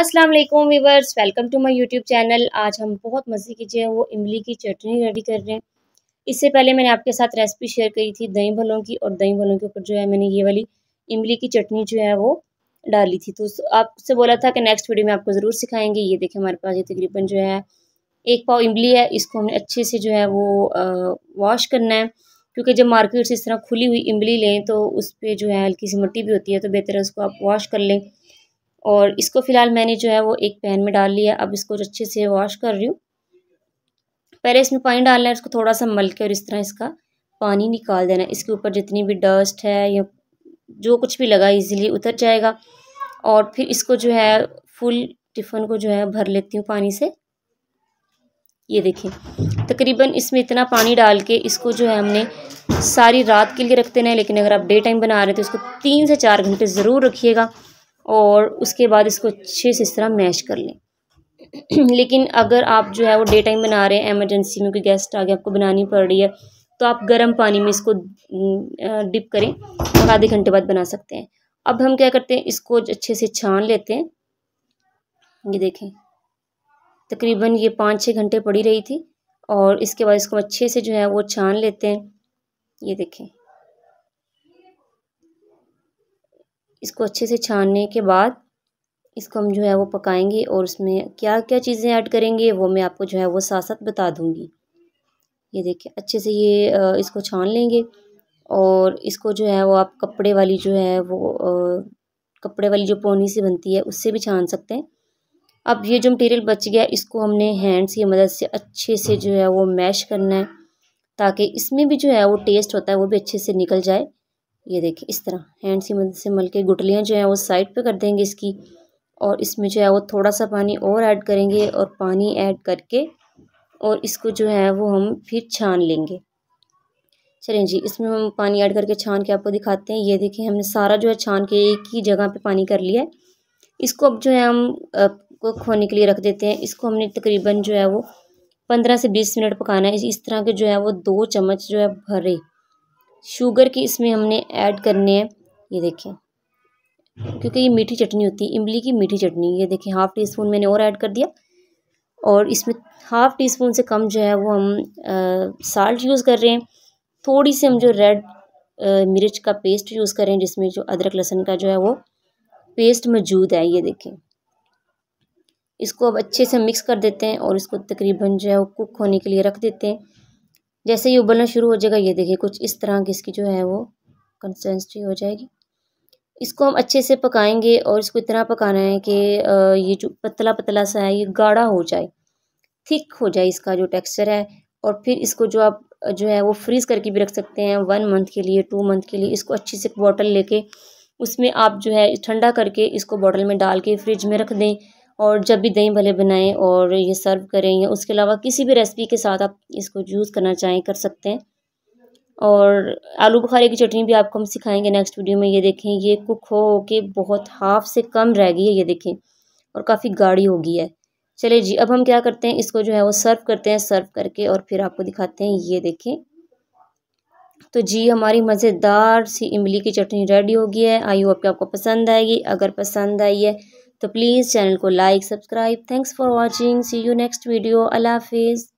अस्सलाम वालेकुम viewers welcome to my YouTube channel आज हम बहुत मज़े की जो है वो इमली की चटनी रेडी कर रहे हैं इससे पहले मैंने आपके साथ रेसिपी शेयर करी थी दही भलों की और दही भलों के ऊपर जो है मैंने ये वाली इमली की चटनी जो है वो डाली थी तो आपसे बोला था कि नेक्स्ट वीडियो में आपको ज़रूर सिखाएंगे ये देखें हमारे पास ये तकरीबन जो है एक पाव इमली है इसको हमने अच्छे से जो है वो वॉश करना है क्योंकि जब मार्केट से इस तरह खुली हुई इमली लें तो उस पर जो है हल्की सी मिट्टी भी होती है तो बेहतर है उसको आप वॉश कर लें और इसको फ़िलहाल मैंने जो है वो एक पैन में डाल लिया अब इसको अच्छे से वॉश कर रही हूँ पहले इसमें पानी डालना है इसको थोड़ा सा मल के और इस तरह इसका पानी निकाल देना इसके ऊपर जितनी भी डस्ट है या जो कुछ भी लगा इजीली उतर जाएगा और फिर इसको जो है फुल टिफ़न को जो है भर लेती हूँ पानी से ये देखिए तकरीबन इसमें इतना पानी डाल के इसको जो है हमने सारी रात के लिए रख देना है लेकिन अगर आप डे टाइम बना रहे हैं तो इसको तीन से चार घंटे ज़रूर रखिएगा और उसके बाद इसको अच्छे से इस तरह मैश कर लें लेकिन अगर आप जो है वो डे टाइम बना रहे हैं एमरजेंसी में कोई गेस्ट आ गया आपको बनानी पड़ रही है तो आप गर्म पानी में इसको डिप करें और आधे घंटे बाद बना सकते हैं अब हम क्या करते हैं इसको अच्छे से छान लेते हैं ये देखें तकरीबन ये पाँच छः घंटे पड़ी रही थी और इसके बाद इसको अच्छे से जो है वो छान लेते हैं ये देखें इसको अच्छे से छानने के बाद इसको हम जो है वो पकाएंगे और उसमें क्या क्या चीज़ें ऐड करेंगे वो मैं आपको जो है वो साथ साथ बता दूँगी ये देखिए अच्छे से ये इसको छान लेंगे और इसको जो है वो आप कपड़े वाली जो है वो कपड़े वाली जो पोनी से बनती है उससे भी छान सकते हैं अब ये जो मटेरियल बच गया इसको हमने हैंड्स की मदद से अच्छे से जो है वो मैश करना है ताकि इसमें भी जो है वो टेस्ट होता है वो भी अच्छे से निकल जाए ये देखिए इस तरह हैंड की मदद से मल के गुटलियाँ जो हैं वो साइड पे कर देंगे इसकी और इसमें जो है वो थोड़ा सा पानी और ऐड करेंगे और पानी ऐड करके और इसको जो है वो हम फिर छान लेंगे चलें जी इसमें हम पानी ऐड करके छान के आपको दिखाते हैं ये देखिए हमने सारा जो है छान के एक ही जगह पर पानी कर लिया है इसको अब जो है हम को खोने के लिए रख देते हैं इसको हमने तकरीबन जो है वो पंद्रह से बीस मिनट पकाना है इस तरह के जो है वो दो चम्मच जो है भरे शुगर की इसमें हमने ऐड करने हैं ये देखें क्योंकि ये मीठी चटनी होती है इमली की मीठी चटनी ये देखें हाफ़ टी स्पून मैंने और ऐड कर दिया और इसमें हाफ़ टी स्पून से कम जो है वो हम साल्ट यूज़ कर रहे हैं थोड़ी सी हम जो रेड मिर्च का पेस्ट यूज़ कर रहे हैं जिसमें जो अदरक लहसुन का जो है वो पेस्ट मौजूद है ये देखें इसको अब अच्छे से मिक्स कर देते हैं और इसको तकरीबन जो है वो कुक होने के लिए रख देते हैं जैसे ही उबलना शुरू हो जाएगा ये देखिए कुछ इस तरह की इसकी जो है वो कंसिस्टेंसी हो जाएगी इसको हम अच्छे से पकाएंगे और इसको इतना पकाना है कि ये जो पतला पतला सा है ये गाढ़ा हो जाए थिक हो जाए इसका जो टेक्सचर है और फिर इसको जो आप जो है वो फ्रीज़ करके भी रख सकते हैं वन मंथ के लिए टू मंथ के लिए इसको अच्छी से बॉटल लेके उसमें आप जो है ठंडा करके इसको बॉटल में डाल के फ्रिज में रख दें और जब भी दही भले बनाएँ और ये सर्व करें या उसके अलावा किसी भी रेसिपी के साथ आप इसको यूज़ करना चाहें कर सकते हैं और आलू बुखारे की चटनी भी आपको हम सिखाएंगे नेक्स्ट वीडियो में ये देखें ये कुक हो के बहुत हाफ से कम रह गई है ये देखें और काफ़ी गाढ़ी हो गई है चले जी अब हम क्या करते हैं इसको जो है वो सर्व करते हैं सर्व करके और फिर आपको दिखाते हैं ये देखें तो जी हमारी मज़ेदार सी इमली की चटनी रेडी हो गई है आई होप कि आपको पसंद आएगी अगर पसंद आई है तो प्लीज़ चैनल को like subscribe thanks for watching see you next video अल्लाह हाफिज़